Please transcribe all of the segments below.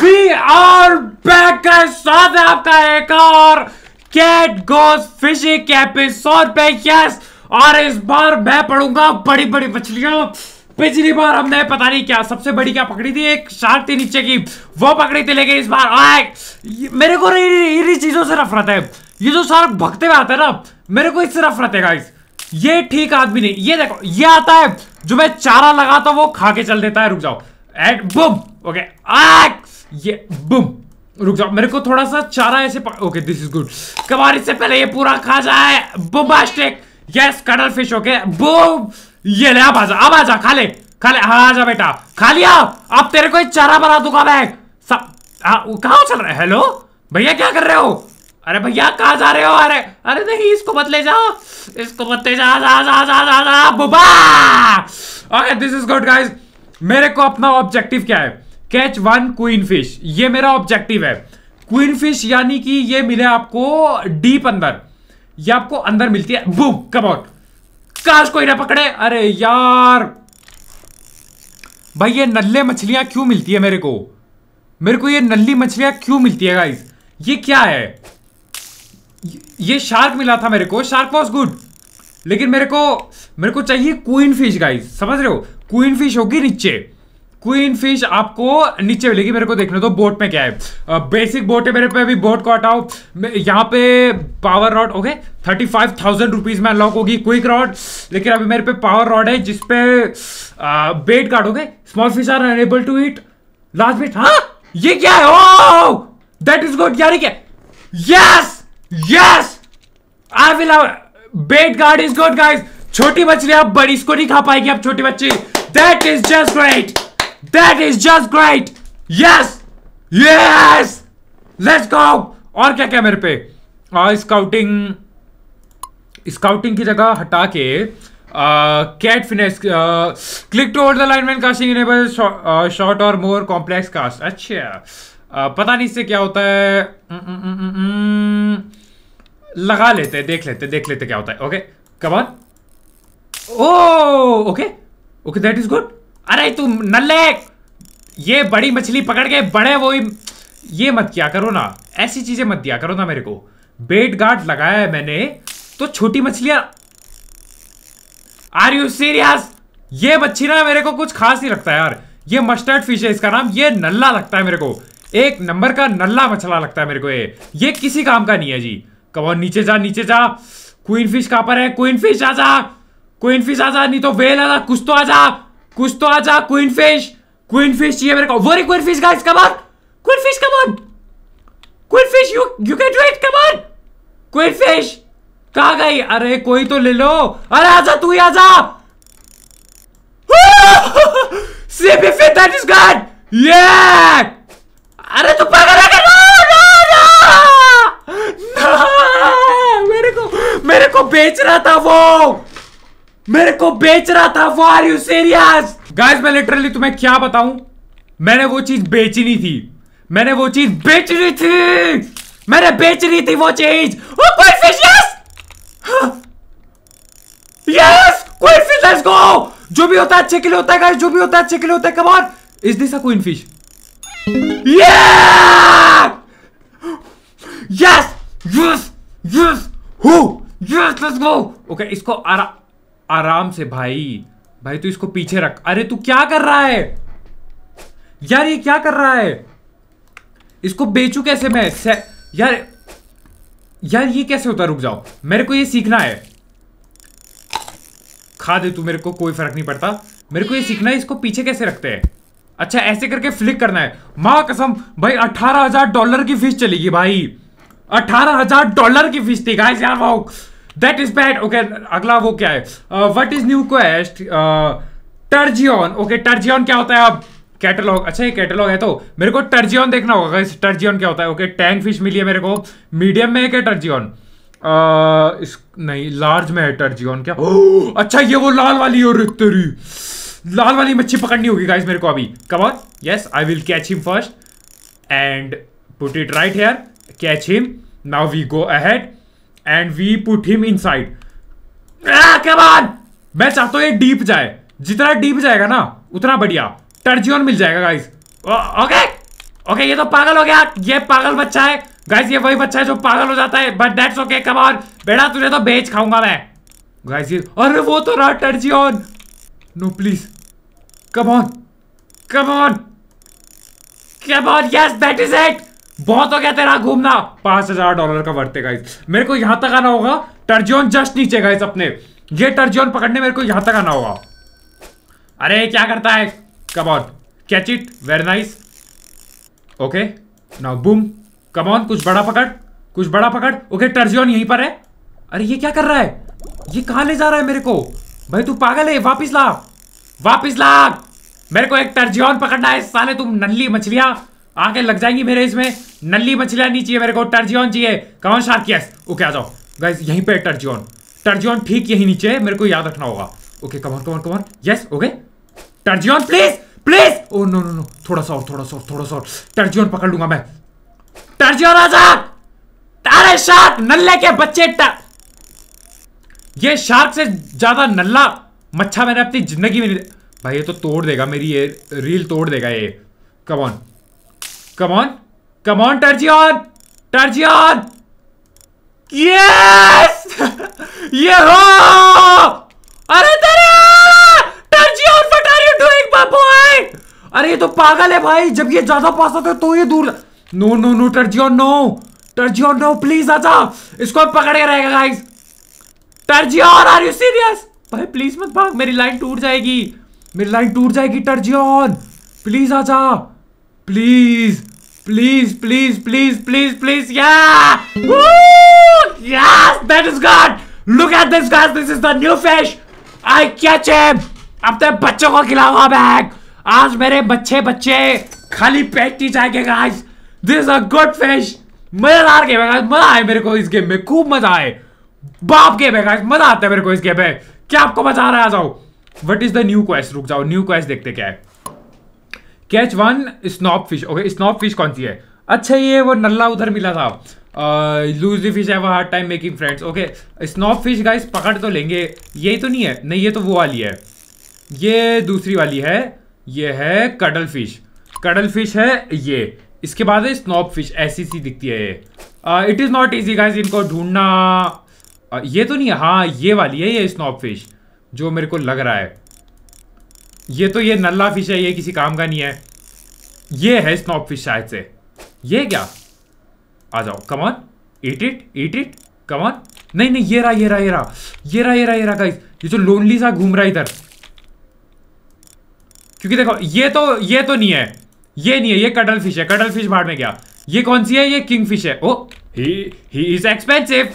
We are back साथ आपका एक और कैट गोज फिशिंग एपिसोड पे यस और इस बार मैं पढ़ूंगा बड़ी बड़ी मछलियों पिछली बार हमने पता नहीं क्या सबसे बड़ी क्या पकड़ी थी एक शार्क थी नीचे की वो पकड़ी थी लेकिन इस बार आए मेरे को इन चीजों से नफरत है ये जो शार्क भगते हुए आते हैं ना मेरे को इससे नफरत है गाइस ये ठीक आदमी नहीं ये देखो ये आता है जो मैं चारा लगाता हूँ वो खा के चल देता है रुक जाओ एंड बुम ओके ये बुम रुक जाओ मेरे को थोड़ा सा चारा ऐसे ओके दिस इज गुड कबार से पहले ये पूरा खा जाए बास्टेक yes cuttlefish okay boom ये ले अब आजा अब आजा खा ले खा ले हाँ आजा बेटा खा लिया अब तेरे को एक चारा बना दूंगा मैं सब कहा कहाँ चल रहा है हेलो भैया क्या कर रहे हो अरे भैया कहा जा रहे हो अरे अरे नहीं इसको मत ले जाओ इसको मत ले जा जा जा जा जा बुबा okay this is good guys मेरे को अपना ऑब्जेक्टिव क्या है कैच वन क्वीन फिश ये मेरा ऑब्जेक्टिव है क्वीन फिश यानी कि ये मिले आपको डीप अंदर ये आपको अंदर मिलती है बूम कम आउट काश कोई ना पकड़े अरे यार भाई ये नल्ले मछलियां क्यों मिलती है मेरे को मेरे को ये नल्ली मछलियां क्यों मिलती है गाइस ये क्या है ये शार्क मिला था मेरे को शार्क वॉज गुड लेकिन मेरे को मेरे को चाहिए क्वीन फिश गाइस समझ रहे हो क्वीन फिश होगी नीचे क्वीन फिश आपको नीचे मिलेगी मेरे को देखने दो बोट में क्या है बेसिक बोट है मेरे पे अभी बोट को हटाओ यहाँ पे power rod okay thirty five thousand rupees में अनलॉक होगी क्विक रॉड लेकिन अभी मेरे पे पावर रॉड है जिसपे bait card okay small fish are unable to eat last bit हाँ ये क्या है ओह दैट इज गुड यार क्या yes yes I will bait guard is good guys छोटी मछली आप बड़ी इसको नहीं खा पाएगी आप छोटी बच्ची that is just great that is just great yes yes let's go और क्या क्या मेरे पे और स्काउटिंग स्काउटिंग की जगह हटा के cat finesse click to hold the line man casting enable short और मोर कॉम्प्लेक्स कास्ट अच्छा uh, पता नहीं इससे क्या होता है हम्म, हम्म, हम्म, लगा लेते देख लेते देख लेते क्या होता है okay come on okay okay that is good अरे तुम नल्ले ये बड़ी मछली पकड़ के बड़े वो ये मत क्या करो ना ऐसी चीजें मत दिया करो ना मेरे को बेट गार्ड लगाया है मैंने तो छोटी मछलियां आर यू सीरियस ये मच्छी ना मेरे को कुछ खास नहीं लगता यार ये मस्टर्ड फिश है इसका नाम ये नल्ला लगता है मेरे को एक नंबर का नल्ला मछला लगता है मेरे को ये ये किसी काम का नहीं है जी कब नीचे जा नीचे जा क्वीन फिश कहां पर है क्वीन फिश आ जा क्वीन फिश आजा नहीं तो वेल आजा कुछ तो आजा कुछ तो आजा क्वीन फिश क्वीन फिश चाहिए मेरे को वो queen fish guys come on queen fish come on queen fish you you can do it come on queen fish कहा गई अरे कोई तो ले लो अरे आजा तू ही आजा Save me fit that is gone. Yeah. अरे तू पागल है क्या? मेरे को मेरे को बेच रहा था वो. मेरे को बेच रहा था वो आर यू सीरियस गाइस मैं लिटरली तुम्हें क्या बताऊं मैंने वो चीज बेचनी थी मैंने वो चीज बेचनी थी मैंने बेचनी थी वो चीज फिश oh, यस कोई फिश लेट्स गो जो भी होता है अच्छे के लिए होता है गाइस जो भी होता है अच्छे के लिए होता है come on is this a queen fish yes yes yes हु यस लेट्स गो ओके इसको आरा आराम से भाई भाई तू इसको पीछे रख अरे तू क्या कर रहा है यार ये क्या कर रहा है इसको बेचू कैसे मैं यार यार ये कैसे होता रुक जाओ मेरे को ये सीखना है खा दे तू मेरे को कोई फर्क नहीं पड़ता मेरे को ये सीखना है इसको पीछे कैसे रखते हैं अच्छा ऐसे करके फ्लिक करना है माँ कसम भाई अठारह हजार डॉलर की फीस चलेगी भाई अठारह हजार डॉलर की फीस थी गाइस यार wow that is bad okay अगला वो क्या है what is new quest sturgeon okay sturgeon क्या होता है अब कैटलॉग अच्छा ये कैटलॉग है तो मेरे को टर्जियन देखना होगा इस टर्जियन क्या होता है ओके okay, टैंक फिश मिली है मेरे को मीडियम में है क्या टर्जियन uh, इस नहीं लार्ज में है टर्जियन क्या अच्छा ये वो लाल वाली और तेरी लाल वाली मच्छी पकड़नी होगी गाइस मेरे को अभी come on yes I will catch him first and put it right here catch him now we go ahead and we put him inside मैं चाहता हूँ ये डीप जाए जितना डीप जाएगा ना उतना बढ़िया टर्जियन मिल जाएगा गाइस ओके ओके ये तो पागल हो गया ये पागल बच्चा है गाइस ये वही बच्चा है जो पागल हो जाता है बट दैट्स ओके कमान बेटा तुझे तो बेच खाऊंगा मैं गाइस ये अरे वो तो रहा sturgeon no please come on come on come on on yes that is it बहुत हो गया तेरा घूमना पांच हजार डॉलर का वर्ते गाइस मेरे को यहां तक आना होगा टर्जोन जस्ट नीचे गाइस अपने ये टर्जोन पकड़ने मेरे को यहां तक आना होगा अरे क्या करता है come on catch it very nice okay now boom come on कुछ बड़ा पकड़ कुछ बड़ा पकड़ ओके टर्जोन यहीं पर है अरे ये क्या कर रहा है ये कहा ले जा रहा है मेरे को भाई तू पागल है वापिस ला वापिस ला मेरे को एक टर्जियन पकड़ना है साले तुम नल्ली मछलियां आगे लग जाएंगी मेरे इसमें नल्ली मछलियां नहीं चाहिए मेरे को टर्जियन चाहिए कमान शार्क यस ओके आ जाओ गाइज यहीं पे टर्जियन टर्जियन ठीक यहीं नीचे है मेरे को याद रखना होगा okay come on come on come on yes okay sturgeon please please oh no no no थोड़ा सा और थोड़ा सा और थोड़ा सा और टर्जियन पकड़ लूंगा मैं टर्जियन आजाद अरे शार्क नल्ले के बच्चे टर... ये शार्क से ज्यादा नल्ला मच्छा मैंने अपनी जिंदगी में भाई ये तो तोड़ देगा मेरी ये रील तोड़ देगा ये कमान Come on. Come on, Turgeon! Turgeon! Yes! ये हो! अरे तेरे! what are you doing, my boy? अरे ये तो पागल है भाई जब ये ज्यादा पास आता तो ये दूर no no no on no on no please आजा इसको पकड़े रहेगा guys sturgeon are you serious भाई प्लीज मत भाग मेरी लाइन टूट जाएगी मेरी लाइन टूट जाएगी ऑन प्लीज आजा please please please please please please yeah yes that is good look at this guys this is the new fish I catch him अपने बच्चों को खिलाऊंगा बैग आज मेरे बच्चे बच्चे खाली पेट ही जाएंगे guys this is a good fish मजेदार गेम है गाइस मजा आए मेरे को इस गेम में खूब मजा आए बाप गेम है गाइस मजा आता है मेरे को इस गेम में क्या आपको मजा आ रहा है आ जाओ what is the new quest रुक जाओ न्यू क्वेस्ट देखते क्या है catch one snap fish okay snap fish कौन सी है अच्छा ये वो नल्ला उधर मिला था लूज दी फिश है वो hard time making friends okay snap fish guys पकड़ तो लेंगे ये तो नहीं है नहीं ये तो वो वाली है ये दूसरी वाली है ये है कडल फिश कडल फिश है ये इसके बाद है स्नॉप फिश ऐसी सी दिखती है ये it is not easy guys इनको ढूंढना ये तो नहीं है हाँ ये वाली है ये स्नॉप फिश जो मेरे को लग रहा है ये तो ये नल्ला फिश है ये किसी काम का नहीं है ये है स्नॉप फिश शायद से ये क्या आ जाओ कमान ईट इट ईट इट कमान नहीं नहीं ये रहा ये रहा ये रहा ये रहा ये रहा ये रहा गाइस ये जो लोनली सा घूम रहा है इधर क्योंकि देखो ये तो ये तो नहीं है ये नहीं है ये कटल फिश है कटल फिश बाढ़ में क्या ये कौन सी है ये किंग फिश है oh he he is expensive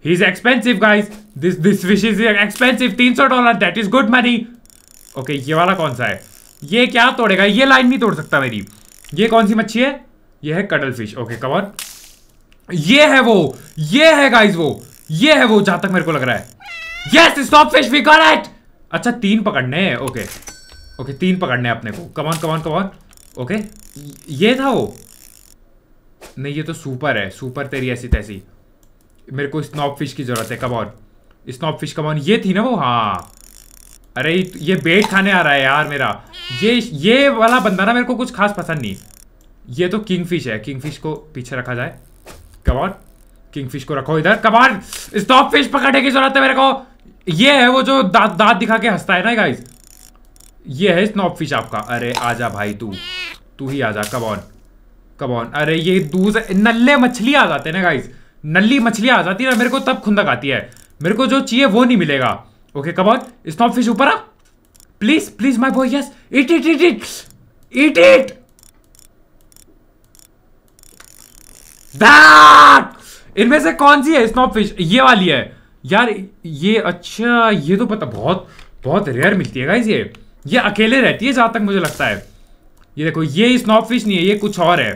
He's expensive, guys. This this fish is expensive. Three hundred dollar That is good money. Okay, ये वाला कौन सा है ये क्या तोड़ेगा ये line नहीं तोड़ सकता मेरी ये कौन सी मच्छी है ये है cuttle fish. Okay, come on. ये है वो ये है guys वो ये है वो जहाँ तक मेरे को लग रहा है Yes, stop fish. We got it. अच्छा तीन पकड़ने हैं Okay. Okay, तीन पकड़ने हैं अपने को Come come on, on, come on. Okay. ये था वो नहीं ये तो सुपर है सुपर तेरी ऐसी तैसी मेरे को स्नॉप फिश की जरूरत है कमॉन स्नॉप फिश कमॉन ये थी ना वो हाँ अरे ये बेट खाने आ रहा है यार मेरा ये ये वाला बंदा ना मेरे को कुछ खास पसंद नहीं ये तो किंग फिश है किंग फिश को पीछे रखा जाए कमॉन किंग फिश को रखो इधर कमॉन स्नॉप फिश पकड़ने की जरूरत है मेरे को ये है वो जो दांत दांत दिखा के हंसता है ना गाइज ये है स्नॉप फिश आपका अरे आजा भाई तू तू ही आजा कमॉन कबॉन अरे ये दूसरे नल्ले मछली आ जाते हैं ना गाइज नली मछलियाँ आ जाती है ना मेरे को तब खुंदक आती है मेरे को जो चाहिए वो नहीं मिलेगा ओके कब ऑन स्टॉप फिश ऊपर आ please please my boy yes it it it it it it इनमें से कौन सी है स्नॉप फिश ये वाली है यार ये अच्छा ये तो पता बहुत बहुत रेयर मिलती है ये ये अकेले रहती है जहां तक मुझे लगता है ये देखो ये स्नॉप फिश नहीं है ये कुछ और है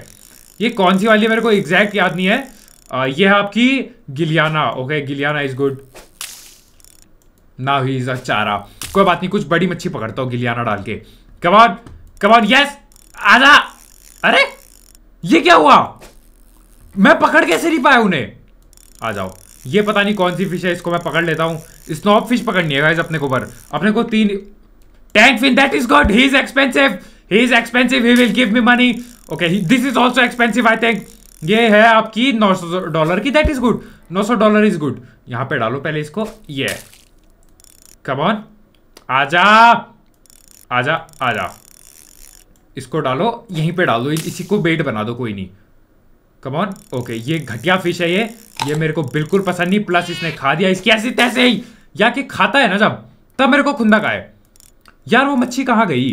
ये कौन सी वाली है मेरे को एग्जैक्ट याद नहीं है ये है आपकी गिलियाना ओके गिलियाना इज गुड ना ही इज अ चारा कोई बात नहीं कुछ बड़ी मच्छी पकड़ता हूँ गिलियाना डाल के कमान कमान यस आजा अरे ये क्या हुआ मैं पकड़ कैसे नहीं पाया उन्हें आ जाओ ये पता नहीं कौन सी फिश है इसको मैं पकड़ लेता हूँ स्नॉप फिश पकड़नी है अपने को पर अपने को तीन tank fin that is good he is expensive he is expensive he will give me money okay this is also expensive I think ये है आपकी 900 डॉलर की that is good 900 dollar is good यहां पे डालो पहले इसको ये कम ऑन आजा आजा आजा इसको डालो यहीं पे डालो इसी को बेट बना दो कोई नहीं कम ऑन ओके ये घटिया फिश है ये ये मेरे को बिल्कुल पसंद नहीं प्लस इसने खा दिया इसकी ऐसी तैसे ही या कि खाता है ना जब तब मेरे को खुंदा खाए यार वो मच्छी कहाँ गई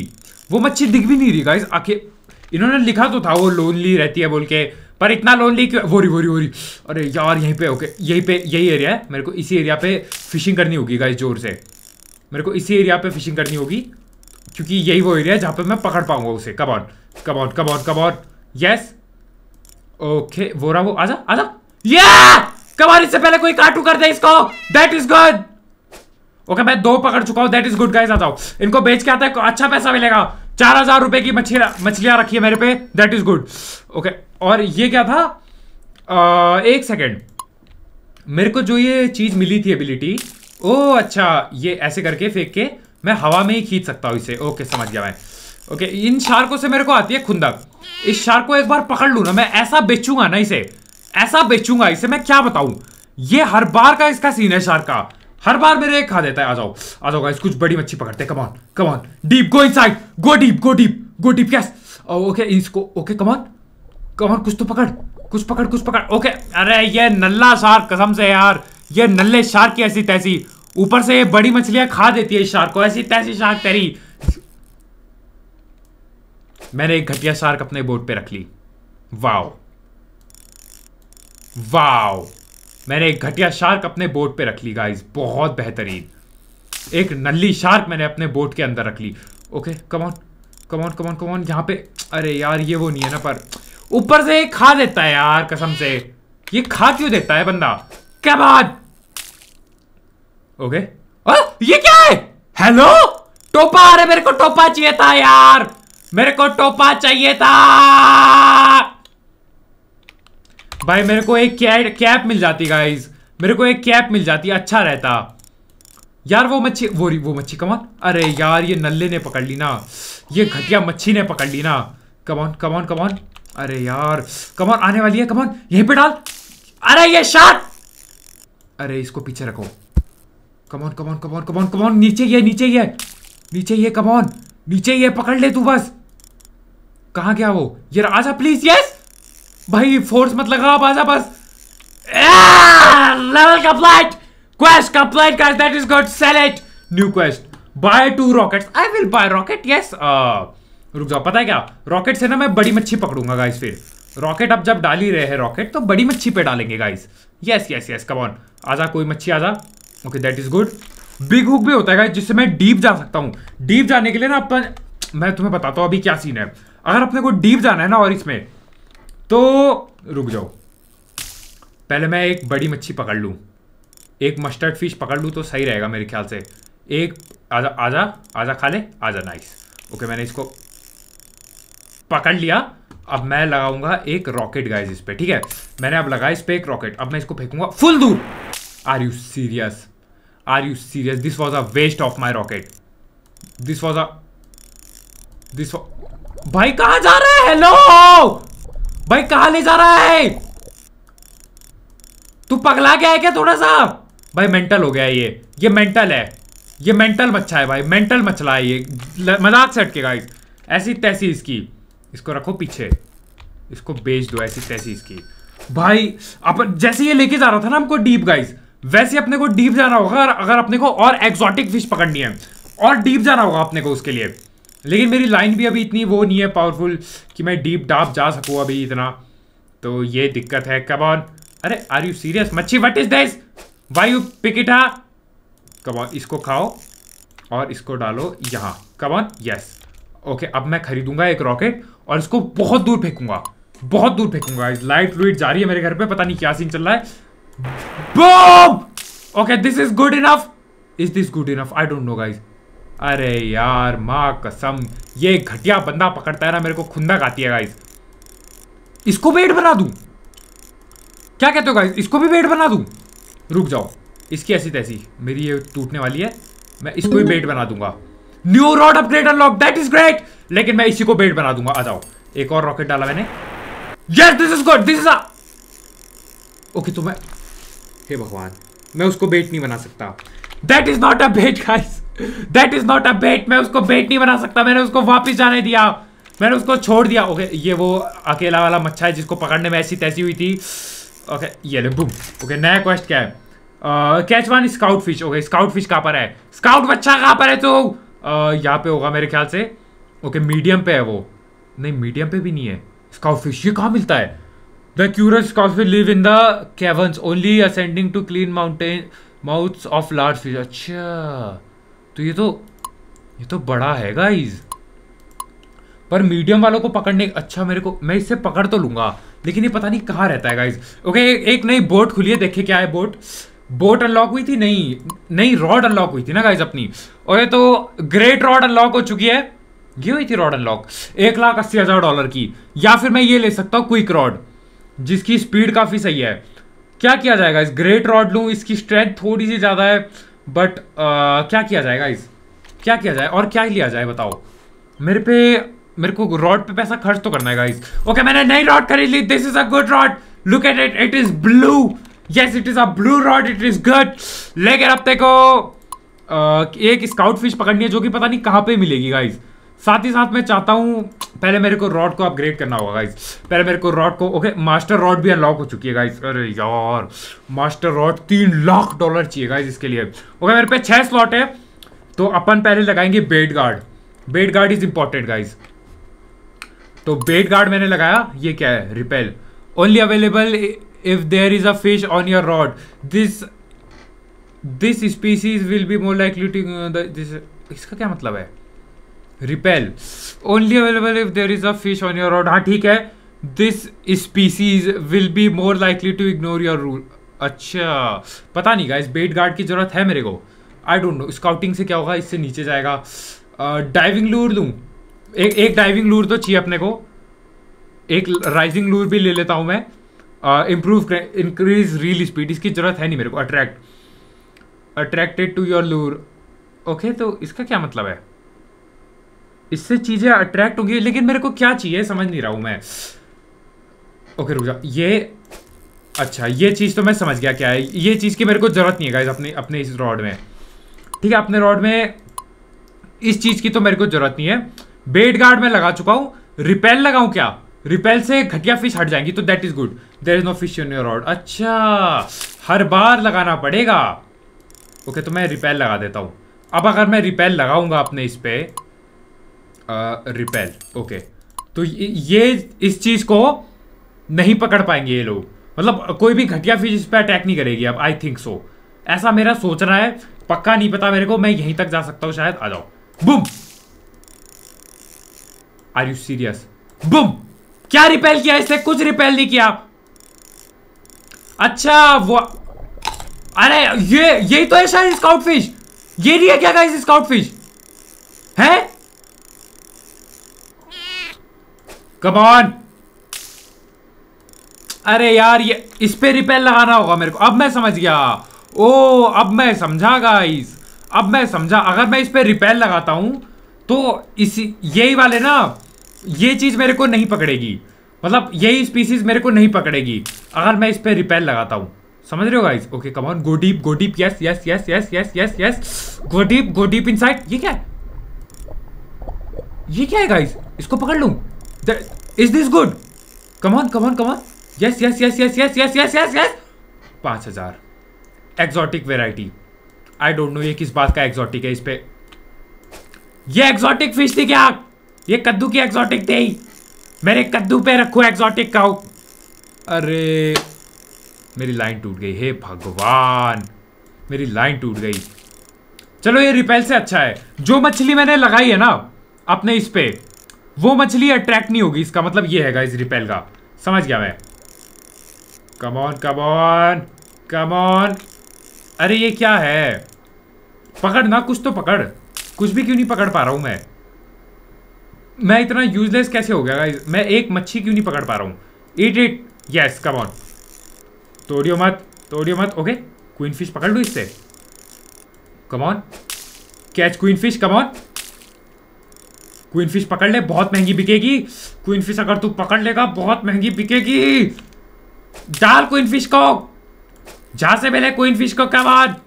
वो मच्छी दिख भी नहीं रही गाइस आखिर इन्होंने लिखा तो था वो लोनली रहती है बोल के पर इतना लोनली क्यों वोरी वोरी वोरी अरे यार यहीं पे ओके यहीं पे यही एरिया है मेरे को इसी एरिया पे फिशिंग करनी होगी गाइस जोर से मेरे को इसी एरिया पे फिशिंग करनी होगी क्योंकि यही वो एरिया है जहाँ पे मैं पकड़ पाऊंगा उसे कब ऑन कब ऑन कब ऑन कब ऑन यस ओके वो रहा वो आजा आजा ये कब ऑन इससे पहले कोई काटू कर दे इसको दैट इज गुड ओके मैं दो पकड़ चुका हूँ दैट इज गुड गाइस आता हूँ इनको बेच के आता है अच्छा पैसा मिलेगा चार हजार रुपए की मछलियां मछलियां रखी है मेरे पे दैट इज गुड ओके और ये क्या था आ, एक सेकेंड मेरे को जो ये चीज़ मिली थी एबिलिटी ओ अच्छा ये ऐसे करके फेंक के मैं हवा में ही खींच सकता हूँ इसे ओके समझ गया मैं ओके इन शार्कों से मेरे को आती है खुंदक इस शार्क को एक बार पकड़ लू ना मैं ऐसा बेचूंगा ना इसे ऐसा बेचूंगा इसे मैं क्या बताऊं ये हर बार का इसका सीन है शार्क का हर बार मेरे खा देता है आ जाओ आ जाओ कुछ बड़ी मच्छी पकड़ते come on come on deep go side go deep go deep go deep कैस ओके इसको ओके कमान कमर कुछ तो पकड़ कुछ पकड़ कुछ पकड़ ओके अरे ये नल्ला शार्क कसम से यार ये नल्ले शार्क की ऐसी तैसी ऊपर से ये बड़ी मछलियां खा देती है शार्क को ऐसी तैसी शार्क तेरी मैंने एक घटिया शार्क अपने बोट पे रख ली वाओ वाओ मैंने एक घटिया शार्क अपने बोट पे रख ली गाइस बहुत बेहतरीन एक नल्ली शार्क मैंने अपने बोट के अंदर रख ली okay come on come on come on come on यहाँ पे अरे यार ये वो नहीं है ना पर ऊपर से खा देता है यार कसम से ये खा क्यों देता है बंदा क्या बात ओके आ, ये क्या है हेलो टोपा अरे मेरे को टोपा चाहिए था यार मेरे को टोपा चाहिए था भाई मेरे को एक कैप मिल जाती गाइज मेरे को एक कैप मिल जाती अच्छा रहता यार वो मच्छी वो वो मच्छी कमान अरे यार ये नल्ले ने पकड़ ली ना ये घटिया मच्छी ने पकड़ ली ना कमान कमान कमान अरे यार कमान आने वाली है कमान यहीं पे डाल अरे ये शॉट अरे इसको पीछे रखो कमान कमान कमान कमान कमान नीचे ये नीचे ये नीचे ये कमान नीचे ये पकड़ ले तू बस कहा गया वो ये आजा प्लीज यस भाई फोर्स मत लगा आप आजा बस level complete quest complete guys that is good select new quest buy two rockets I will buy rocket yes uh रुक जाओ पता है क्या रॉकेट से ना मैं बड़ी मच्छी पकड़ूंगा गाइस फिर रॉकेट अब जब डाल ही रहे हैं रॉकेट तो बड़ी मच्छी पे डालेंगे guys yes yes yes come on आजा कोई मच्छी आजा okay that is good big hook भी होता है गाइस जिससे मैं डीप जा सकता हूँ डीप जाने के लिए ना अपन मैं तुम्हें बताता हूँ अभी क्या सीन है अगर अपने को डीप जाना है ना और इसमें तो रुक जाओ पहले मैं एक बड़ी मच्छी पकड़ लूँ एक मस्टर्ड फिश पकड़ लूँ तो सही रहेगा मेरे ख्याल से एक आजा आजा आजा खा ले आजा नाइस ओके मैंने इसको पकड़ लिया अब मैं लगाऊंगा एक रॉकेट गाइज इस पर ठीक है मैंने अब लगाया इस पर एक रॉकेट अब मैं इसको फेंकूंगा फुल दूर are you serious are you serious this was a waste of my rocket this was a this भाई कहा जा रहा है हेलो भाई कहा ले जा रहा है तू पगला गया है क्या थोड़ा सा भाई मेंटल हो गया ये ये मेंटल है ये मेंटल मच्छा है भाई मेंटल मचला है ये मजाक से हटके गाइस ऐसी तैसी इसकी इसको रखो पीछे इसको बेच दो ऐसी तैसी इसकी भाई अपन जैसे ये लेके जा रहा था ना हमको डीप गाइस वैसे अपने को डीप जाना होगा अगर अपने को और एक्सोटिक फिश पकड़नी है और डीप जाना होगा अपने को उसके लिए लेकिन मेरी लाइन भी अभी इतनी वो नहीं है पावरफुल कि मैं डीप डाप जा सकूँ अभी इतना तो ये दिक्कत है कब ऑन अरे आर यू सीरियस मच्छी what is this why you पिकिटा कब ऑन इसको खाओ और इसको डालो यहाँ कब ऑन यस ओके अब मैं खरीदूंगा एक रॉकेट और इसको बहुत दूर फेंकूंगा बहुत दूर फेंकूंगा लाइट लुइट जा रही है मेरे घर पे पता नहीं क्या सीन चल रहा है boom okay this is good enough is this good enough I don't know guys अरे यार माँ कसम ये घटिया बंदा पकड़ता है ना मेरे को खुंदा खाती है गाइज इसको बेड बना दू क्या कहते हो गाइज इसको भी बेड बना दू रुक जाओ इसकी ऐसी तैसी मेरी ये टूटने वाली है मैं इसको भी बेड बना दूंगा new rod upgrade unlock that is great लेकिन मैं इसी को बेट बना दूंगा आ जाओ एक और रॉकेट डाला मैंने yes this is good this is okay तो मैं हे भगवान मैं उसको बेट नहीं बना सकता that is not a bait guys that is not a bait मैं उसको बेट नहीं बना सकता मैंने उसको वापस जाने दिया मैंने उसको छोड़ दिया ओके ये वो अकेला वाला मच्छा है जिसको पकड़ने में ऐसी तैसी हुई थी ओके ये ले बूम ओके नया क्वेश्चन क्या है catch one scout fish okay scout fish कहाँ पर है स्काउट मच्छा कहाँ पर है तो uh, यहाँ पे होगा मेरे ख्याल से ओके मीडियम पे है वो नहीं मीडियम पे भी नहीं है स्काउफिश ये कहाँ मिलता है the curious scout fish live in the caverns only ascending to clean mountain mouths of large fish अच्छा तो ये तो ये तो बड़ा है गाइज पर मीडियम वालों को पकड़ने अच्छा मेरे को मैं इससे पकड़ तो लूंगा लेकिन ये पता नहीं कहाँ रहता है गाइज ओके एक नई बोट खुली है देखे क्या है बोट बोट अनलॉक हुई थी नहीं नहीं रॉड अनलॉक हुई थी ना गाइज अपनी ओके तो ग्रेट रॉड अनलॉक हो चुकी है ये हुई थी रॉड अनलॉक एक लाख अस्सी हज़ार डॉलर की या फिर मैं ये ले सकता हूँ क्विक रॉड जिसकी स्पीड काफ़ी सही है क्या किया जाएगा इस ग्रेट रॉड लू इसकी स्ट्रेंथ थोड़ी सी ज़्यादा है बट क्या किया जाएगा इस क्या किया जाए और क्या ही लिया जाए बताओ मेरे पे मेरे को रॉड पे पैसा खर्च तो करना है गाइस ओके okay, मैंने नई रॉड खरीद ली this is a good rod look at it it is blue yes it is a blue rod it is good लेकिन अब देखो एक स्काउट फिश पकड़नी है जो कि पता नहीं कहां पे मिलेगी गाइस साथ ही साथ मैं चाहता हूँ पहले मेरे को रॉड को अपग्रेड करना होगा गाइज पहले मेरे को रॉड को ओके मास्टर रॉड भी अनलॉक हो चुकी है गाइज अरे यार मास्टर रॉड तीन लाख डॉलर चाहिए गाइज इसके लिए ओके मेरे पे छः स्लॉट है तो अपन पहले लगाएंगे bed guard bed guard is important guys तो बेड गार्ड मैंने लगाया ये क्या है repel only available if there is a fish on your rod this this species will be more like this इसका क्या मतलब है repel only available if there is a fish on your rod हाँ ठीक है this species will be more likely to ignore your lure अच्छा पता नहीं गाइस बेट गार्ड की ज़रूरत है मेरे को आई डोंट नो स्काउटिंग से क्या होगा इससे नीचे जाएगा डाइविंग uh, लूर दूँ एक एक डाइविंग लूर तो चाहिए अपने को एक राइजिंग लूर भी ले लेता हूँ मैं इम्प्रूव इंक्रीज रील स्पीड इसकी ज़रूरत है नहीं मेरे को attract attracted to your lure okay तो इसका क्या मतलब है इससे चीज़ें अट्रैक्ट होंगी लेकिन मेरे को क्या चाहिए समझ नहीं रहा हूं मैं ओके रुक जाओ ये अच्छा ये चीज़ तो मैं समझ गया क्या है ये चीज़ की मेरे को ज़रूरत नहीं है अपने अपने इस रॉड में ठीक है अपने रॉड में इस चीज़ की तो मेरे को ज़रूरत नहीं है बेड गार्ड में लगा चुका हूँ रिपेल लगाऊ क्या रिपेल से घटिया फिश हट जाएंगी तो that is good there is no fish in your rod अच्छा हर बार लगाना पड़ेगा ओके तो मैं रिपेल लगा देता हूँ अब अगर मैं रिपेल लगाऊंगा अपने इस पर रिपेल ओके तो ये इस चीज़ को नहीं पकड़ पाएंगे ये लोग मतलब कोई भी घटिया फिश इस पर अटैक नहीं करेगी अब आई थिंक सो ऐसा मेरा सोच रहा है पक्का नहीं पता मेरे को मैं यहीं तक जा सकता हूं शायद आ जाओ बुम आर यू सीरियस बुम क्या रिपेल किया इसने कुछ रिपेल नहीं किया अच्छा वो अरे ये यही तो है शायद स्काउट फिश ये नहीं है क्या गाइस स्काउट फिश है कम ऑन अरे यार ये इस पे रिपेल लगाना होगा मेरे को अब मैं समझ गया ओ अब मैं समझा गाइस अब मैं समझा अगर मैं इस पे रिपेल लगाता हूं तो इसी यही वाले ना ये चीज मेरे को नहीं पकड़ेगी मतलब यही स्पीसीज मेरे को नहीं पकड़ेगी अगर मैं इस पे रिपेल लगाता हूँ समझ रहे हो guys okay come on go deep go deep yes yes yes yes yes yes yes go deep go deep inside ये क्या ये क्या है गाइस इसको पकड़ लूँ is this good come on Come come on yes yes yes yes yes yes yes yes yes पांच पाँच हजार exotic variety I don't know ये किस बात का एग्जॉटिक है इस पर ये एक्जॉटिक फिश थी क्या ये कद्दू की एक्सॉटिक थी मेरे कद्दू पे रखो एक्सॉटिक का अरे मेरी लाइन टूट गई हे भगवान मेरी लाइन टूट गई चलो ये रिपेल से अच्छा है जो मछली मैंने लगाई है ना अपने इस पे वो मछली अट्रैक्ट नहीं होगी इसका मतलब ये है इस रिपेल का समझ गया मैं कमॉन कमॉन कमॉन अरे ये क्या है पकड़ ना कुछ तो पकड़ कुछ भी क्यों नहीं पकड़ पा रहा हूँ मैं मैं इतना यूजलेस कैसे हो गया गाइज मैं एक मच्छी क्यों नहीं पकड़ पा रहा हूँ it it yes come on तोड़ियो मत तोड़ियो मत ओके क्वीन फिश पकड़ लू इससे come on catch queen fish come on queen fish पकड़ ले बहुत महंगी बिकेगी क्वीन फिश अगर तू पकड़ लेगा बहुत महंगी बिकेगी डाल क्वीन फिश को जा से पहले क्वीन फिश को क्या बात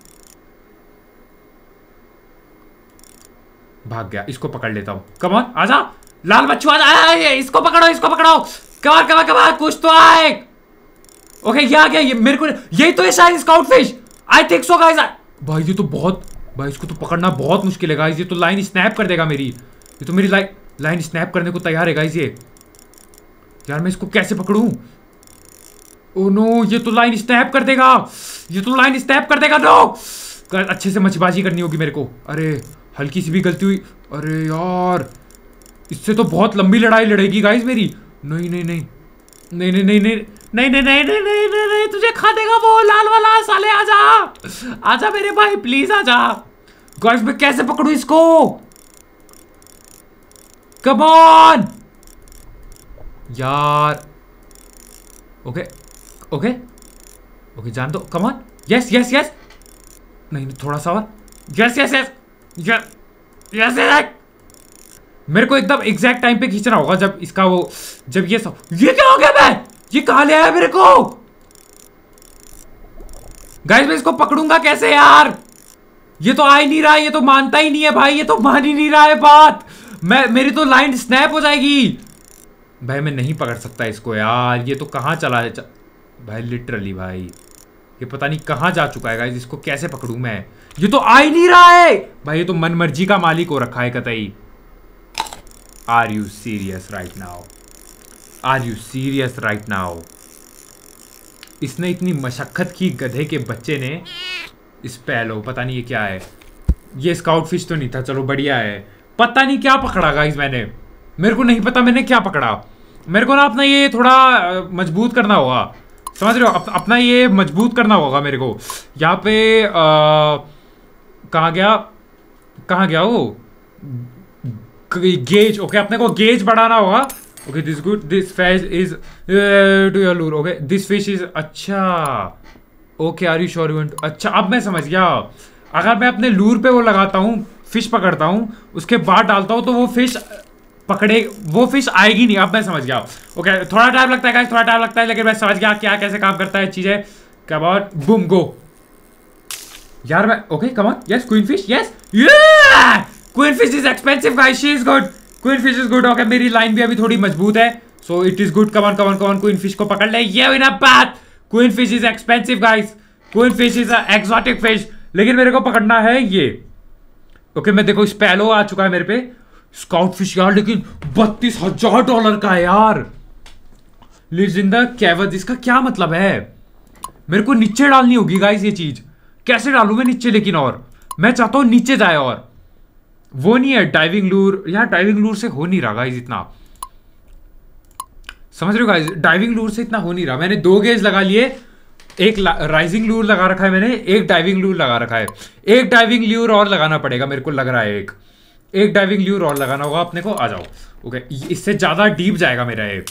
भाग गया इसको पकड़ लेता हूं कब आजा लाल बच्चू आजा इसको पकड़ो इसको पकड़ो कबार कमान कमान कुछ तो आए ओके ये आ गया ये मेरे को यही तो है शायद scout fish I think so guys भाई ये तो बहुत भाई इसको तो पकड़ना बहुत मुश्किल है गाइस ये तो लाइन स्नैप कर देगा मेरी ये तो मेरी लाइन स्नैप करने को तैयार है गाइज ये यार मैं इसको कैसे पकड़ू ओ oh नो ये तो लाइन स्नैप कर देगा ये तो लाइन स्नैप कर देगा नो अच्छे से मछबाजी करनी होगी मेरे को अरे हल्की सी भी गलती हुई अरे यार इससे तो बहुत लंबी लड़ाई लड़ेगी गाइज मेरी नहीं नहीं नहीं नहीं नहीं नहीं नहीं नहीं नहीं नहीं नहीं नहीं नहीं नहीं तुझे खा देगा वो लाल वाला साले आजा आजा मेरे भाई प्लीज आजा गाइस मैं कैसे पकड़ू इसको कम ऑन यार ओके ओके ओके जान दो come on yes yes yes नहीं थोड़ा सा और yes yes yes yes yes मेरे को एकदम एग्जैक्ट टाइम पे खींचना होगा जब इसका वो जब ये सब ये क्या हो गया मैं ये कहा ले आया मेरे को गाइस मैं इसको पकड़ूंगा कैसे यार ये तो आ ही नहीं रहा है ये तो मानता ही नहीं है भाई ये तो मान ही नहीं रहा है बात मैं मेरी तो लाइन स्नैप हो जाएगी भाई मैं नहीं पकड़ सकता इसको यार ये तो कहाँ चला है चा... भाई लिटरली भाई ये पता नहीं कहाँ जा चुका है इसको कैसे पकड़ू मैं ये तो आ ही नहीं रहा है भाई ये तो मन मर्जी का मालिक हो रखा है कतई are you serious right now are you serious right now इसने इतनी मशक्क़त की गधे के बच्चे ने इस पहलो पता नहीं ये क्या है ये स्काउट फिश तो नहीं था चलो बढ़िया है पता नहीं क्या पकड़ा गाइज मैंने मेरे को नहीं पता मैंने क्या पकड़ा मेरे को ना अपना ये थोड़ा मजबूत करना होगा समझ रहे हो अप, अपना ये मजबूत करना होगा मेरे को यहाँ पे कहाँ गया कहाँ गया वो गेज ओके अपने को गेज बढ़ाना होगा okay this good this phase is to your lure okay this fish is अच्छा ओके आर यू श्योर अच्छा अब मैं समझ गया अगर मैं अपने लूर पे वो लगाता हूँ फिश पकड़ता हूँ उसके बाद डालता हूँ तो वो फिश पकड़े वो फिश आएगी नहीं अब मैं समझ गया ओके थोड़ा टाइम लगता है थोड़ा टाइम लगता है लेकिन मैं समझ गया क्या कैसे काम करता है चीज़ें कब और बुम गो यार मैं okay come on yes queen fish yes queen fish is expensive guys she is good queen fish is good okay मेरी लाइन भी अभी थोड़ी मजबूत है so it is good come come on on come on queen fish को पकड़ ले ये विन बात queen fish is expensive guys queen fish is a exotic fish लेकिन मेरे को पकड़ना है ये ओके मैं देखो स्पेलो आ चुका है मेरे पे स्काउट फिश यार लेकिन बत्तीस हजार डॉलर का है यार लिव्स इन कैवज इसका क्या मतलब है मेरे को नीचे डालनी होगी गाइस ये चीज कैसे डालू मैं नीचे लेकिन और मैं चाहता हूँ नीचे जाए और वो नहीं है डाइविंग लूर यार डाइविंग लूर से हो नहीं रहा गाइज इतना समझ रहे हो गाइज डाइविंग लूर से इतना हो नहीं रहा मैंने दो गेज लगा लिए एक राइजिंग लूर लगा रखा है मैंने एक डाइविंग लूर लगा रखा है एक डाइविंग ल्यूर और लगाना पड़ेगा मेरे को लग रहा है एक एक डाइविंग ल्यूर और लगाना होगा अपने को आ जाओ ओके इससे ज़्यादा डीप जाएगा मेरा ये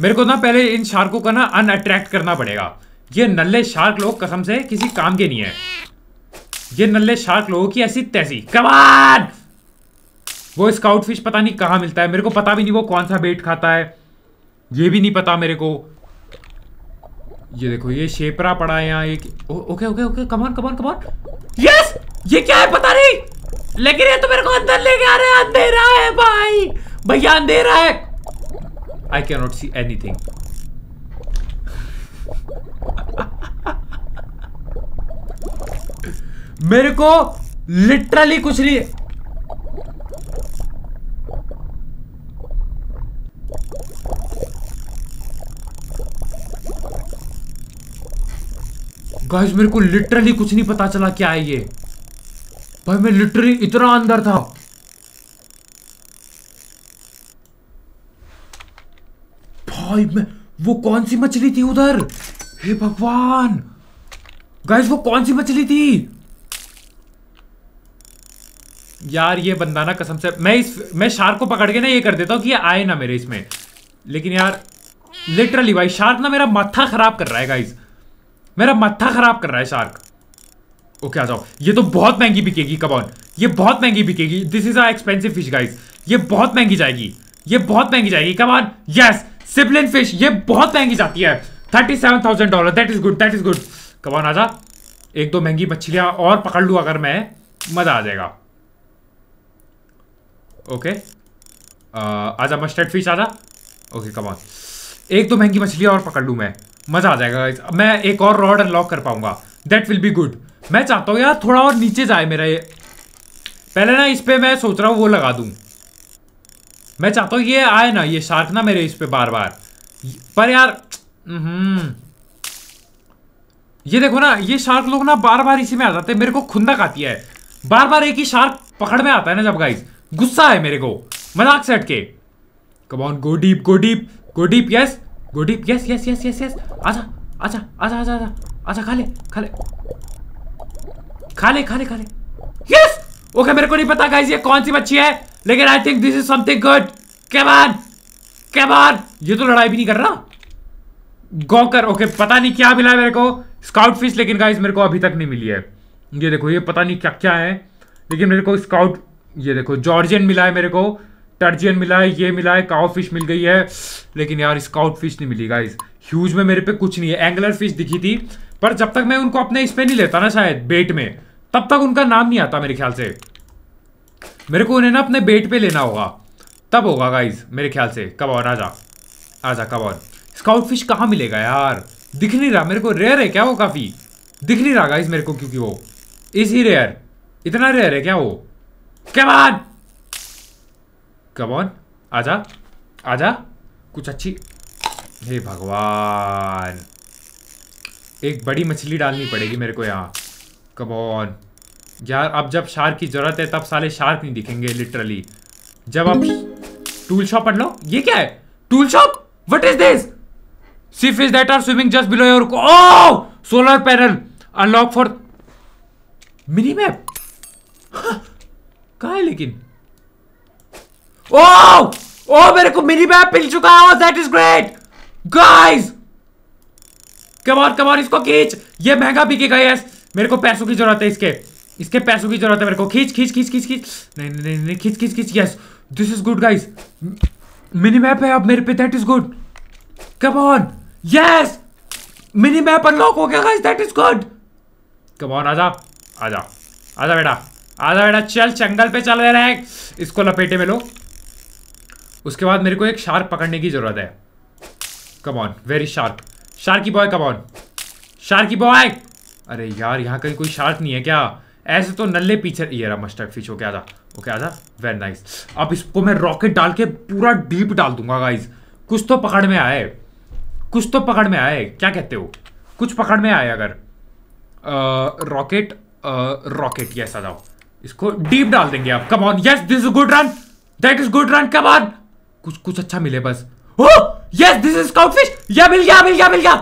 मेरे को ना पहले इन शार्कों का ना अनअट्रैक्ट करना पड़ेगा ये नल्ले शार्क लोग कसम से किसी काम के नहीं है ये नल्ले शार्क लोगों की ऐसी तैसी कमान वो स्काउट फिश पता नहीं कहाँ मिलता है मेरे को पता भी नहीं वो कौन सा बेट खाता है ये भी नहीं पता मेरे को ये देखो ये शेपरा पड़ा है यहाँ एक okay okay okay come on come on come on yes ये क्या है पता नहीं लेकिन ये तो मेरे को अंदर लेके आ रहे अंधेरा है भाई भैया अंधेरा है I can not see anything मेरे को लिटरली कुछ नहीं गाइस मेरे को लिटरली कुछ नहीं पता चला क्या है ये भाई मैं लिटरली इतना अंदर था भाई मैं वो कौन सी मछली थी उधर हे भगवान गाइस वो कौन सी मछली थी यार ये बंदा ना कसम से मैं इस मैं शार्क को पकड़ के ना ये कर देता हूँ कि ये आए ना मेरे इसमें लेकिन यार लिटरली भाई शार्क ना मेरा माथा खराब कर रहा है गाइस मेरा मत्था खराब कर रहा है शार्क ओके आ जाओ ये तो बहुत महंगी बिकेगी कबॉन ये बहुत महंगी बिकेगी this is a expensive fish guys ये बहुत महंगी जाएगी ये बहुत महंगी जाएगी कबान यस सिबलिन फिश ये बहुत महंगी जाती है thirty seven thousand dollar that is good that is good come on आ जा एक दो महंगी मछलियां और पकड़ लू अगर मैं मजा आ जाएगा ओके आजा मस्टर्ड फिश आजा ओके कमान एक दो महंगी मछलियां और पकड़ लूँ मैं मज़ा आ जाएगा मैं एक और रॉड अनलॉक कर पाऊंगा दैट विल बी गुड मैं चाहता हूँ यार थोड़ा और नीचे जाए मेरा ये पहले ना इस पर मैं सोच रहा हूँ वो लगा दूँ मैं चाहता हूँ ये आए ना ये शार्क ना मेरे इस पर बार बार पर यार हम्म। ये देखो ना ये शार्क लोग ना बार बार इसी में आ जाते हैं मेरे को खुंदक आती है बार बार एक ही शार्क पकड़ में आता है ना जब गाइस गुस्सा है मेरे को मजाक से के come on go deep go deep go deep yes go deep yes yes yes yes yes आजा आजा आजा आजा आजा आजा खा ले खा ले खा ले खा ले खा ले यस ओके मेरे को नहीं पता गाइस ये कौन सी बच्ची है लेकिन I think this is something good come on come on ये तो लड़ाई भी नहीं कर रहा गोकर ओके पता नहीं क्या मिला मेरे को स्काउट फिश लेकिन गाइस मेरे को अभी तक नहीं मिली है ये देखो ये पता नहीं क्या क्या है लेकिन मेरे को स्काउट ये देखो जॉर्जियन मिला है मेरे को टर्जियन मिला है ये मिला है काउ फिश मिल गई है लेकिन यार स्काउट फिश नहीं मिली गाइज ह्यूज में मेरे पे कुछ नहीं है एंगलर फिश दिखी थी पर जब तक मैं उनको अपने इस पर नहीं लेता ना शायद बेट में तब तक उनका नाम नहीं आता मेरे ख्याल से मेरे को उन्हें ना अपने बेट पे लेना होगा तब होगा गाइज मेरे ख्याल से कब और आजा आजा कब और स्काउट फिश कहाँ मिलेगा यार दिख नहीं रहा मेरे को रेयर है क्या वो काफ़ी दिख नहीं रहा गाइज मेरे को क्योंकि वो इज ही रेयर इतना रेयर है क्या वो क्या बात कम ऑन आजा आजा कुछ अच्छी हे भगवान एक बड़ी मछली डालनी पड़ेगी मेरे को यहाँ कम ऑन यार अब जब शार्क की ज़रूरत है तब साले शार्क नहीं दिखेंगे लिटरली जब आप टूल शॉप पढ़ लो ये क्या है tool shop what is this see fish that are swimming just below your oh solar panel unlock for mini map कहा है लेकिन ओह ओह oh, मेरे को मिनी मैप मिल चुका है that is great guys come on come on इसको खींच ये महंगा बिकेगा यस मेरे को पैसों की जरूरत है इसके इसके पैसों की जरूरत है मेरे को खींच खींच खींच खींच खींच नहीं नहीं नहीं खींच खींच खींच yes this is good guys mini map है अब मेरे पे that is good come on yes mini map unlock हो गया guys that is good come on आजा आजा आजा बेटा आजा बेटा चल चंगल पे चल रहे हैं इसको लपेटे में लो उसके बाद मेरे को एक शार्क पकड़ने की जरूरत है come on very shark sharky boy come on sharky boy अरे यार यहाँ कहीं कोई शार्क नहीं है क्या ऐसे तो नल्ले पीछे ये रहा मस्टर्ड फिश हो क्या था क्या था वेरी नाइस अब इसको मैं रॉकेट डाल के पूरा डीप डाल दूंगा गाइज कुछ तो पकड़ में आए कुछ तो पकड़ में आए क्या कहते हो कुछ पकड़ में आए अगर रॉकेट रॉकेट यस आ जाओ इसको डीप डाल देंगे आप come on yes this is good run that is good run come on कुछ कुछ अच्छा मिले बस yes this is scout fish या मिल गया मिल गया मिल गया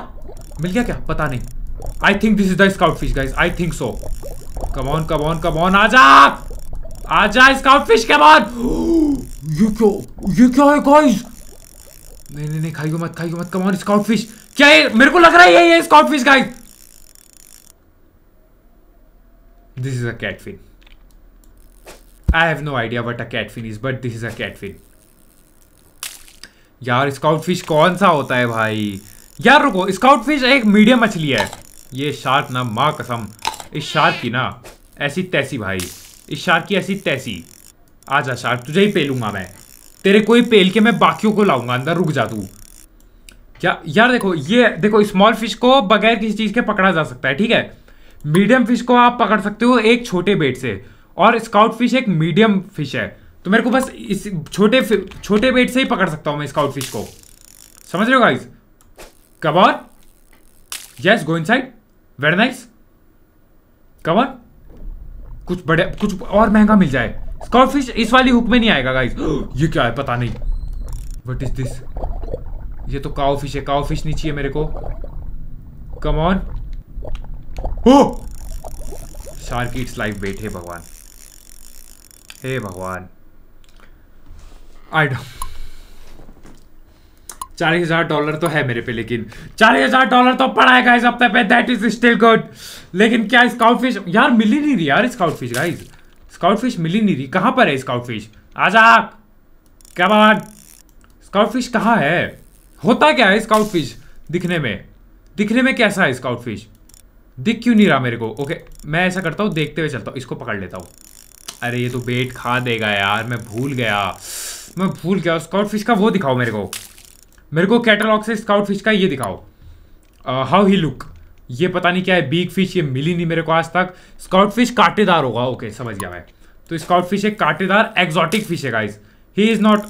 मिल गया क्या पता नहीं I think this is the scout fish guys I think so come on come on come on आजा स्काउट फिश कम ऑन ये क्या ये क्या है गाइस नहीं नहीं नहीं खाइयो मत खाइयो मत कम ऑन स्काउट फिश क्या ये मेरे को लग रहा है ये ये scout fish guys this is a catfin I have no idea what a catfin is but this is a catfin यार स्काउट फिश कौन सा होता है भाई यार रुको स्काउट फिश एक मीडियम मछली है ये शार्क ना माँ कसम इस शार्क की ना ऐसी तैसी भाई इस शार्क की ऐसी तैसी आजा शार्क तुझे ही पेलूंगा मैं तेरे कोई पेल के मैं बाकियों को लाऊंगा अंदर रुक जा तू या यार देखो ये देखो स्मॉल फिश को बगैर किसी चीज़ के पकड़ा जा सकता है ठीक है मीडियम फिश को आप पकड़ सकते हो एक छोटे बेट से और स्काउट फिश एक मीडियम फिश है तो मेरे को बस इस छोटे छोटे बेट से ही पकड़ सकता हूं मैं स्काउट फिश को समझ रहे हो गाइज कबार yes go inside very nice कबार कुछ बड़े कुछ और महंगा मिल जाए स्काउट फिश इस वाली हुक में नहीं आएगा गाइज ये क्या है पता नहीं वट इज दिस ये तो काओ फिश है काओ फिश नहीं चाहिए मेरे को कम ऑन हो शार्क इट्स लाइफ बेट हे भगवान हे भगवान आई चालीस हजार डॉलर तो है मेरे पे लेकिन चालीस हजार डॉलर तो पड़ा है गाइस हफ्ते पे दैट इज स्टिल गुड लेकिन क्या स्काउट फिश यार मिल ही नहीं रही यार scout fish guys scout fish मिल ही नहीं रही कहाँ पर है स्काउट फिश आजा क्या बात स्काउट फिश कहाँ है होता क्या है स्काउट फिश दिखने में दिखने में कैसा है स्काउट फिश दिख क्यों नहीं रहा मेरे को ओके मैं ऐसा करता हूँ देखते हुए चलता हूँ इसको पकड़ लेता हूँ अरे ये तो बेट खा देगा यार मैं भूल गया मैं भूल गया स्काउट फिश का वो दिखाओ मेरे को मेरे को कैटलॉग से स्काउट फिश का ये दिखाओ हाउ ही लुक ये पता नहीं क्या है बिग फिश ये मिली नहीं मेरे को आज तक स्काउट फिश कांटेदार होगा ओके समझ गया मैं तो स्काउट फिश एक कांटेदार एक्जॉटिक फिश है गाइज ही इज़ नॉट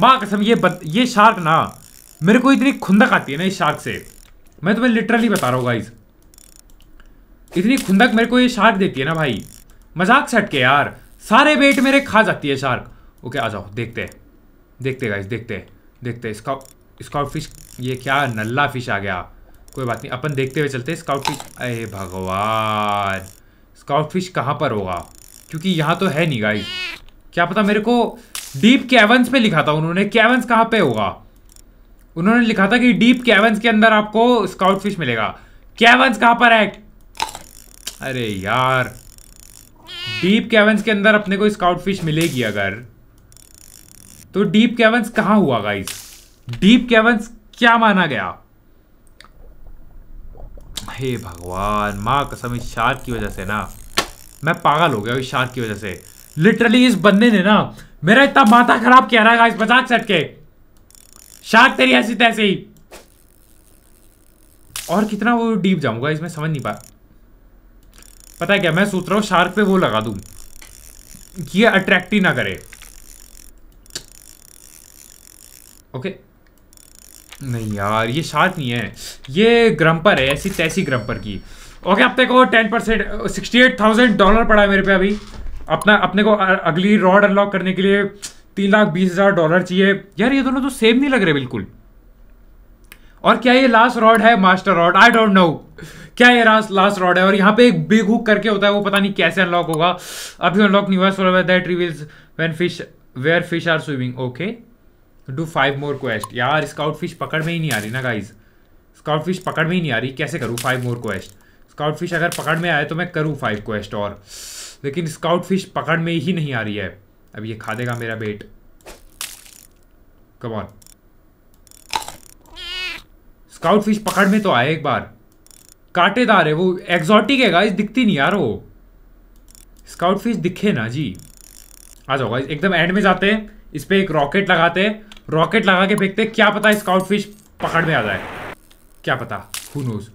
माँ कसम ये बत, ये शार्क ना मेरे को इतनी खुंदक आती है ना इस शार्क से मैं तुम्हें लिटरली बता रहा हूँ गाइज इतनी खुंदक मेरे को ये शार्क देती है ना भाई मजाक से के यार सारे बेट मेरे खा जाती है शार्क ओके आ जाओ देखते हैं देखते गाइस देखते हैं देखते स्काउट स्काउट फिश ये क्या नल्ला फिश आ गया कोई बात नहीं अपन देखते हुए चलते स्काउट फिश अरे भगवान स्काउट फिश कहाँ पर होगा क्योंकि यहाँ तो है नहीं गाइस क्या पता मेरे को डीप कैवंस पे लिखा था उन्होंने कैवंस कहाँ पे होगा उन्होंने लिखा था कि डीप कैवंस के अंदर आपको स्काउट फिश मिलेगा कैवंस कहाँ पर है अरे यार डीप कैवंस के अंदर अपने को स्काउट फिश मिलेगी अगर तो डीप कैवंस कहा हुआ गाइस डीप कैवंस क्या माना गया हे भगवान माँ कसम इस शार्क की वजह से ना मैं पागल हो गया इस शार्क की वजह से लिटरली इस बंदे ने ना मेरा इतना माथा खराब कह रहा है मजाक सट के शार्क तेरी ऐसी ही और कितना वो डीप जाऊंगा इसमें समझ नहीं पा पता है क्या मैं सोच रहा हूँ शार्क पे वो लगा दू कि ये अट्रैक्ट ही ना करे ओके नहीं यार ये शार्प नहीं है ये ग्रम्पर है ऐसी तैसी ग्रम्पर की ओके अपने को ten percent sixty eight thousand dollar पड़ा है मेरे पे अभी अपना अपने को अगली रॉड अनलॉक करने के लिए तीन लाख बीस हज़ार डॉलर चाहिए यार ये दोनों तो सेम नहीं लग रहे बिल्कुल और क्या ये लास्ट रॉड है master rod I don't know क्या ये लास्ट रॉड है और यहाँ पे एक बिग हुक करके होता है वो पता नहीं कैसे अनलॉक होगा अभी अनलॉक नहीं हुआ सोलह that reveals when fish where fish are swimming okay do five more quest यार स्काउट फिश पकड़ में ही नहीं आ रही ना गाइज स्काउट फिश पकड़ में ही नहीं आ रही कैसे करूँ five more quest scout fish अगर पकड़ में आए तो मैं करूँ फाइव क्वेस्ट और लेकिन स्काउट फिश पकड़ में ही नहीं आ रही है अब ये खा देगा मेरा बेट ऑन स्काउट फिश पकड़ में तो आए एक बार काटेदार है वो एक्जॉटिक है गाइज दिखती नहीं यार वो स्काउट फिश दिखे ना जी आ जाओ गाइज एकदम एंड में जाते हैं इस पर एक रॉकेट लगाते हैं रॉकेट लगा के फेंकते क्या पता स्काउट फिश पकड़ में आ जाए क्या पता हु नोज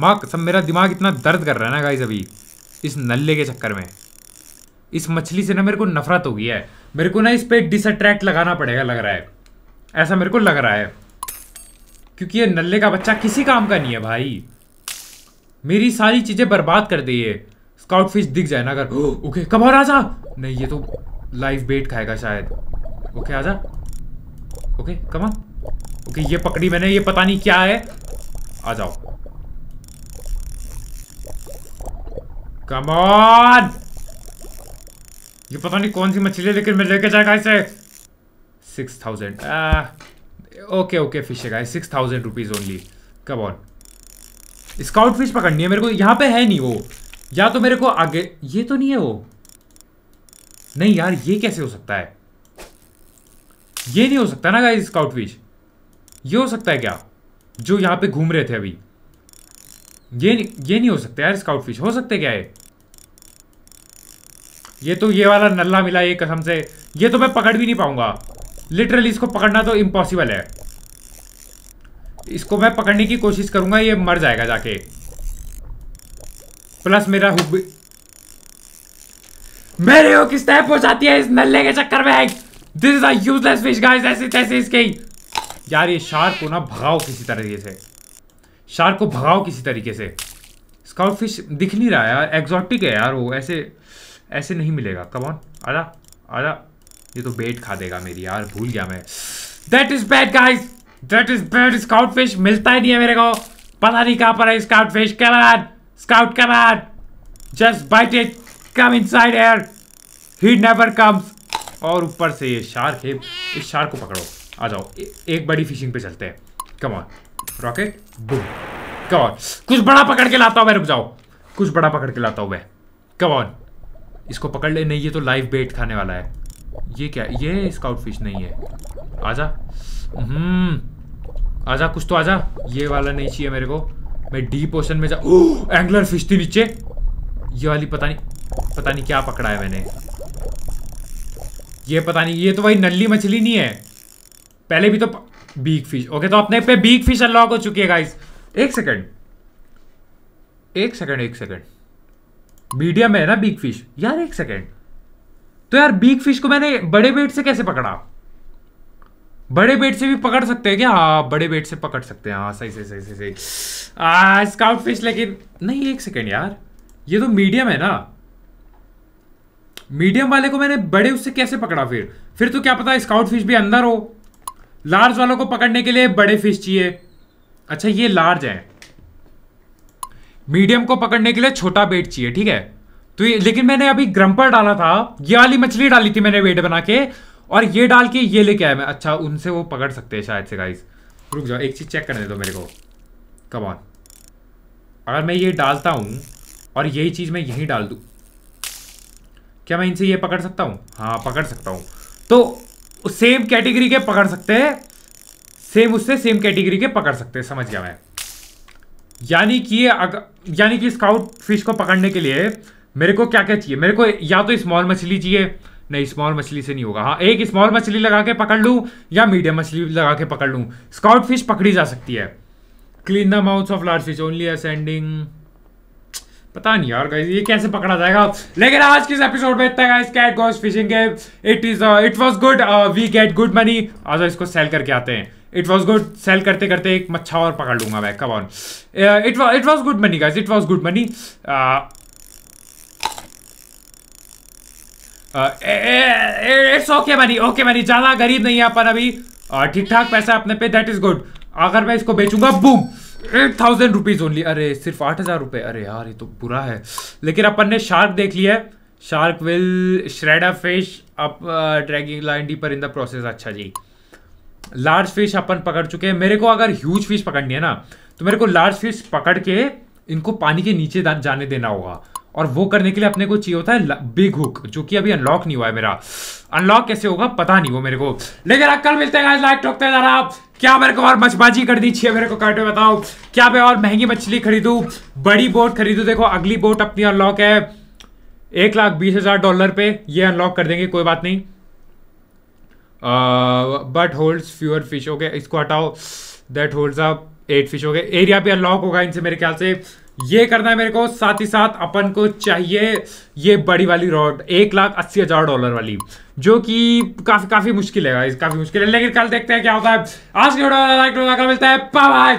माँ सब मेरा दिमाग इतना दर्द कर रहा है ना गाइज अभी इस नल्ले के चक्कर में इस मछली से ना मेरे को नफरत हो गई है मेरे को ना इस पे डिसअट्रैक्ट लगाना पड़ेगा लग रहा है ऐसा मेरे को लग रहा है क्योंकि ये नल्ले का बच्चा किसी काम का नहीं है भाई मेरी सारी चीज़ें बर्बाद कर दी है स्काउट फिश दिख जाए ना अगर ओके कब और राजा नहीं ये तो लाइफ बेट खाएगा शायद ओके आजा ओके कमा ओके ये पकड़ी मैंने ये पता नहीं क्या है आ जाओ कम ऑन ये पता नहीं कौन सी मछली है लेकिन मैं लेके जाएगा इसे six thousand okay okay fish है six thousand rupees only come on scout fish पकड़नी है मेरे को यहाँ पे है नहीं वो या तो मेरे को आगे ये तो नहीं है वो नहीं यार ये कैसे हो सकता है ये नहीं हो सकता ना गाइस स्काउट फिश ये हो सकता है क्या जो यहां पे घूम रहे थे अभी ये ये नहीं हो सकता यार स्काउट फिश हो सकते क्या है ये तो ये वाला नल्ला मिला ये कसम से ये तो मैं पकड़ भी नहीं पाऊंगा लिटरली इसको पकड़ना तो इम्पॉसिबल है इसको मैं पकड़ने की कोशिश करूंगा ये मर जाएगा जाके प्लस मेरा भी मेरे को किस टाइप हो जाती है इस नल्ले के चक्कर में this is useless fish guys ऐसे तैसे इसके यार ये शार्क को ना भगाओ किसी तरीके से शार्क को भगाओ किसी तरीके से स्काउट फिश दिख नहीं रहा यार एग्जॉटिक है यार वो ऐसे ऐसे नहीं मिलेगा कमॉन आजा आजा ये तो बेट खा देगा मेरी यार भूल गया मैं that is bad guys that is bad scout fish मिलता ही नहीं है मेरे को पता नहीं कहाँ पर है scout fish can scout can just bite it come inside air he never comes और ऊपर से ये शार्क है इस शार्क को पकड़ो आ जाओ एक बड़ी फिशिंग पे चलते हैं come on rocket boom come on कुछ बड़ा पकड़ के लाता हूँ मैं रुक जाओ कुछ बड़ा पकड़ के लाता हूँ मैं कम ऑन इसको पकड़ ले नहीं ये तो लाइव बेट खाने वाला है ये क्या ये स्काउट फिश नहीं है आजा हम्म आजा कुछ तो आजा ये वाला नहीं चाहिए मेरे को मैं डीप ओशन में जा एंगलर फिश थी नीचे ये वाली पता नहीं पता नहीं क्या पकड़ा है मैंने ये पता नहीं ये तो भाई नल्ली मछली नहीं है पहले भी तो बिग फिश ओके तो अपने पे बिग फिश अनलॉक हो चुकी है गाइस एक सेकंड एक सेकंड एक सेकंड मीडियम है ना बिग फिश यार एक सेकंड तो यार बिग फिश को मैंने बड़े बेट से कैसे पकड़ा बड़े बेट से भी पकड़ सकते हैं क्या हाँ बड़े बेट से पकड़ सकते हैं हाँ सही सही सही सही सही स्काउट फिश लेकिन नहीं एक सेकेंड यार ये तो मीडियम है ना मीडियम वाले को मैंने बड़े उससे कैसे पकड़ा फिर फिर तो क्या पता स्काउट फिश भी अंदर हो लार्ज वालों को पकड़ने के लिए बड़े फिश चाहिए अच्छा ये लार्ज है मीडियम को पकड़ने के लिए छोटा बेट चाहिए ठीक है तो ये लेकिन मैंने अभी ग्रम्पर डाला था ये वाली मछली डाली थी मैंने वेट बना के और ये डाल के ये लेके आया मैं अच्छा उनसे वो पकड़ सकते हैं शायद से गाइस रुक जाओ एक चीज़ चेक करने दो मेरे को कम अगर मैं ये डालता हूँ और यही चीज़ मैं यही डाल दू क्या मैं इनसे ये पकड़ सकता हूँ हाँ पकड़ सकता हूँ तो सेम कैटेगरी के पकड़ सकते हैं सेम उससे सेम कैटेगरी के पकड़ सकते हैं समझ गया मैं यानी कि अगर यानी कि स्काउट फिश को पकड़ने के लिए मेरे को क्या क्या चाहिए मेरे को या तो स्मॉल मछली चाहिए नहीं स्मॉल मछली से नहीं होगा हाँ एक स्मॉल मछली लगा के पकड़ लूँ या मीडियम मछली लगा के पकड़ लूँ स्काउट फिश पकड़ी जा सकती है clean the mouth of large fish only ascending पता नहीं यार गाइस ये कैसे पकड़ा जाएगा लेकिन आज के इस एपिसोड में इतना गाइस कैट गोस फिशिंग के it is it was good we get good money आज इसको सेल करके आते हैं इट वाज गुड सेल करते करते एक मच्छा और पकड़ लूंगा मैं come on it was it was good money guys it was good money it's okay money okay money ज़्यादा गरीब नहीं है अपन अभी uh, ठीक ठाक पैसा अपने पे दैट इज गुड अगर मैं इसको बेचूंगा boom eight thousand rupees only अरे सिर्फ आठ हज़ार रुपए अरे यार ये तो बुरा है लेकिन अपन ने शार्क देख लिया है shark will shred a fish up dragging line deeper in the process अच्छा जी लार्ज फिश अपन पकड़ चुके हैं मेरे को अगर ह्यूज फिश पकड़नी है ना तो मेरे को लार्ज फिश पकड़ के इनको पानी के नीचे जाने देना होगा और वो करने के लिए अपने को चाहिए होता है बिग हुक जो कि अभी अनलॉक नहीं हुआ है मेरा अनलॉक कैसे होगा पता नहीं वो मेरे को लेकिन कल मिलते हैं लाइक ठोकते आप क्या मेरे को और मछबाजी कर दी छे मेरे को काटे बताओ क्या मैं और महंगी मछली खरीदू बड़ी बोट खरीदू देखो अगली बोट अपनी अनलॉक है एक लाख बीस हजार डॉलर पे ये अनलॉक कर देंगे कोई बात नहीं बट होल्ड फ्यूअर फिश हो गए इसको हटाओ that holds up eight fish हो गए एरिया भी अनलॉक होगा इनसे मेरे ख्याल से ये करना है मेरे को साथ ही साथ अपन को चाहिए ये बड़ी वाली रॉड एक लाख अस्सी हजार डॉलर वाली जो कि काफी काफी मुश्किल है काफी मुश्किल है लेकिन कल देखते हैं क्या होता है आज के लाइक मिलता है